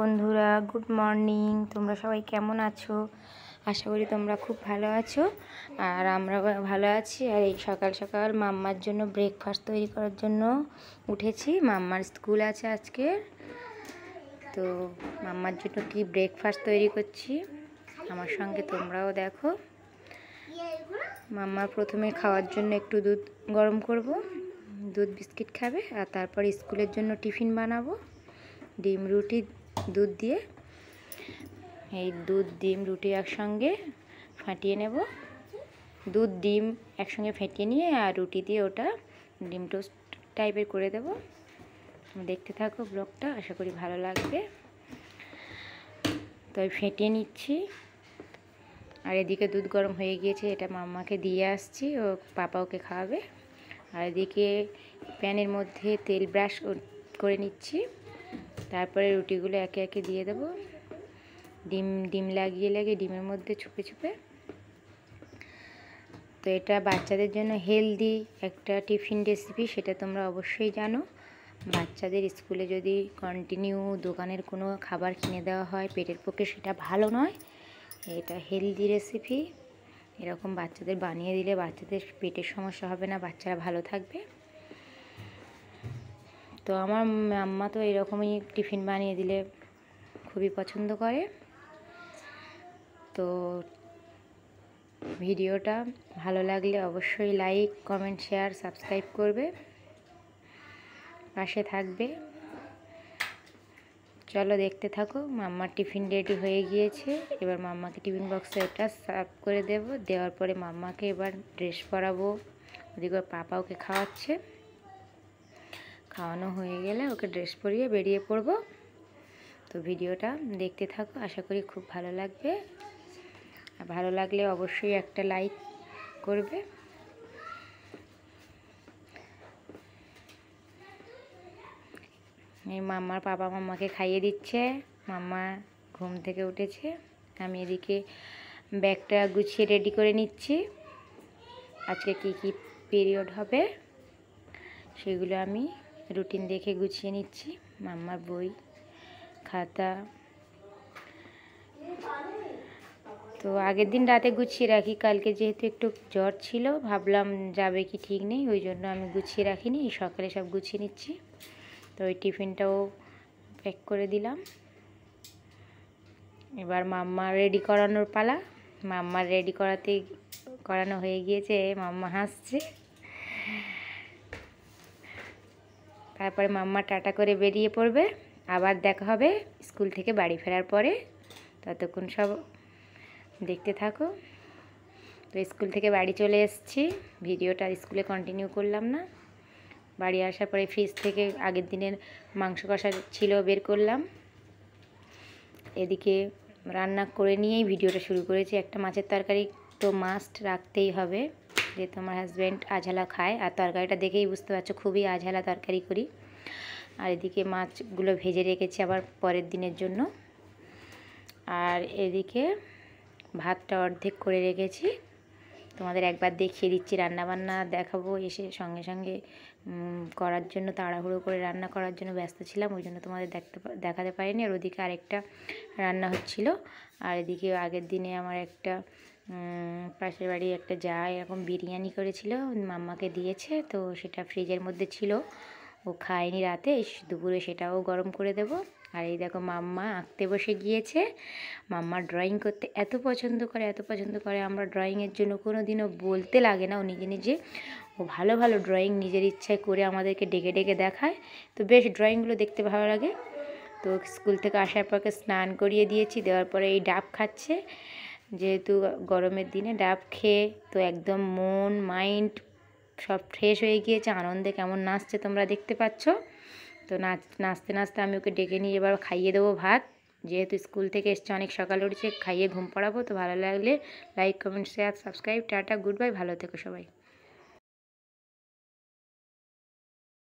বন্ধুরা good morning তোমরা সবাই কেমন আছো আশা করি তোমরা খুব ভালো আছো আর আমরা ভালো আছি আর এই সকাল সকাল মাম্মার জন্য ব্রেকফাস্ট তৈরি করার জন্য উঠেছি মাম্মার স্কুল আছে আজকে তো মাম্মার জন্য কি ব্রেকফাস্ট তৈরি করছি আমার সঙ্গে তোমরাও দেখো মাম্মা প্রথমে খাওয়ার জন্য একটু দুধ গরম করব দুধ বিস্কিট খাবে আর তারপর স্কুলের জন্য টিফিন বানাবো ডিম রুটি দুধ দিয়ে এই দুধ ডিম রুটি একসঙ্গে ফাটিয়ে নেব দুধ ডিম একসঙ্গে ফেটিয়ে নিয়ে আর রুটি দিয়ে ওটা ডিম টোস্ট টাইপের করে দেব দেখতে থাকো ব্লগটা আশা করি ভালো লাগবে তো ফেটিয়ে নিচ্ছি আর এদিকে দুধ গরম হয়ে গিয়েছে এটা মাম্মাকে দিয়ে আসছি ও পাপা ওকে খাওয়াবে আর এদিকে প্যানের মধ্যে তেল ব্রাশ করে নিচ্ছি তারপরে রুটিগুলো একে একে দিয়ে দেবো ডিম ডিম লাগিয়ে লাগিয়ে ডিমের মধ্যে ছুপে ছুপে তো এটা বাচ্চাদের জন্য হেলদি একটা টিফিন রেসিপি সেটা তোমরা অবশ্যই জানো বাচ্চাদের স্কুলে যদি কন্টিনিউ দোকানের কোনো খাবার কিনে দেওয়া হয় পেটের পক্ষে সেটা ভালো নয় এটা হেলদি রেসিপি এরকম বাচ্চাদের বানিয়ে দিলে বাচ্চাদের পেটের সমস্যা হবে না বাচ্চারা ভালো থাকবে তো আমার আম্মা তো এরকমই টিফিন বানিয়ে দিলে খুবই পছন্দ করে তো ভিডিওটা ভালো লাগলে অবশ্যই লাইক কমেন্ট শেয়ার সাবস্ক্রাইব করবে পাশে থাকবে চলো দেখতে থাকো মাম্মার টিফিন রেডি হয়ে গিয়েছে এবার মাম্মাকে টিফিন বক্সে এটা সার্ভ করে দেব দেওয়ার পরে মাম্মাকে এবার ড্রেস পরাবো ওদিকে পাপাওকে খাওয়াচ্ছে খাওয়ানো হয়ে গেলে ওকে ড্রেস পরিয়ে বেরিয়ে পড়ব তো ভিডিওটা দেখতে থাকো আশা করি খুব ভালো লাগবে ভালো লাগলে অবশ্যই একটা লাইক করবে এই মাম্মার বাবা মাম্মাকে খাইয়ে দিচ্ছে মাম্মা ঘুম থেকে উঠেছে আমি এদিকে ব্যাগটা গুছিয়ে রেডি করে নিচ্ছি আজকে কি কি পিরিয়ড হবে সেগুলো আমি রুটিন দেখে গুছিয়ে নিচ্ছি মাম্মার বই খাতা তো আগের দিন রাতে গুছিয়ে রাখি কালকে যেহেতু একটু জ্বর ছিল ভাবলাম যাবে কি ঠিক নেই ওই জন্য আমি গুছিয়ে রাখিনি সকালে সব গুছিয়ে নিচ্ছি তো ওই টিফিনটাও প্যাক করে দিলাম এবার মাম্মা রেডি করানোর পালা মাম্মার রেডি করাতে করানো হয়ে গিয়েছে মাম্মা হাসছে তারপরে মাম্মা টাটা করে বেরিয়ে পড়বে আবার দেখা হবে স্কুল থেকে বাড়ি ফেরার পরে ততক্ষণ সব দেখতে থাকো তো স্কুল থেকে বাড়ি চলে এসেছি ভিডিওটা স্কুলে কন্টিনিউ করলাম না বাড়ি আসার পরে ফ্রিজ থেকে আগের দিনের মাংস কষা ছিল বের করলাম এদিকে রান্না করে নিয়েই ভিডিওটা শুরু করেছি একটা মাছের তরকারি তো মাস্ট রাখতেই হবে যেহেতু আমার হাজব্যান্ড আঝালা খায় আর তরকারিটা দেখেই বুঝতে পারছো খুবই আঝালা তরকারি করি আর এদিকে মাছগুলো ভেজে রেখেছি আবার পরের দিনের জন্য আর এদিকে ভাতটা অর্ধেক করে রেখেছি তোমাদের একবার দেখিয়ে দিচ্ছি রান্নাবান্না দেখাবো এসে সঙ্গে সঙ্গে করার জন্য তাড়াহুড়ো করে রান্না করার জন্য ব্যস্ত ছিলাম ওই জন্য তোমাদের দেখতে দেখাতে পারিনি আর ওদিকে আরেকটা রান্না হচ্ছিল আর এদিকে আগের দিনে আমার একটা পাশের বাড়ি একটা যা এরকম বিরিয়ানি করেছিল মাম্মাকে দিয়েছে তো সেটা ফ্রিজের মধ্যে ছিল ও খায়নি রাতে দুপুরে সেটাও গরম করে দেবো আর এই দেখো মাম্মা আঁকতে বসে গিয়েছে মাম্মা ড্রয়িং করতে এত পছন্দ করে এত পছন্দ করে আমরা ড্রয়িংয়ের জন্য কোনো দিনও বলতে লাগে না ও নিজে নিজে ও ভালো ভালো ড্রয়িং নিজের ইচ্ছায় করে আমাদেরকে ডেকে ডেকে দেখায় তো বেশ ড্রয়িংগুলো দেখতে ভালো লাগে তো স্কুল থেকে আসার পরকে স্নান করিয়ে দিয়েছি দেওয়ার পরে এই ডাব খাচ্ছে যেহেতু গরমের দিনে ডাব খেয়ে তো একদম মন মাইন্ড সব ফ্রেশ হয়ে গিয়েছে আনন্দে কেমন নাচছে তোমরা দেখতে পাচ্ছ তো নাচ নাচতে নাচতে আমি ওকে ডেকে নিয়ে এবার খাইয়ে দেবো ভাত যেহেতু স্কুল থেকে এসছে অনেক সকালে উঠছে খাইয়ে ঘুম পড়াবো তো ভালো লাগলে like comment share subscribe tata good bye ভালো থেকো সবাই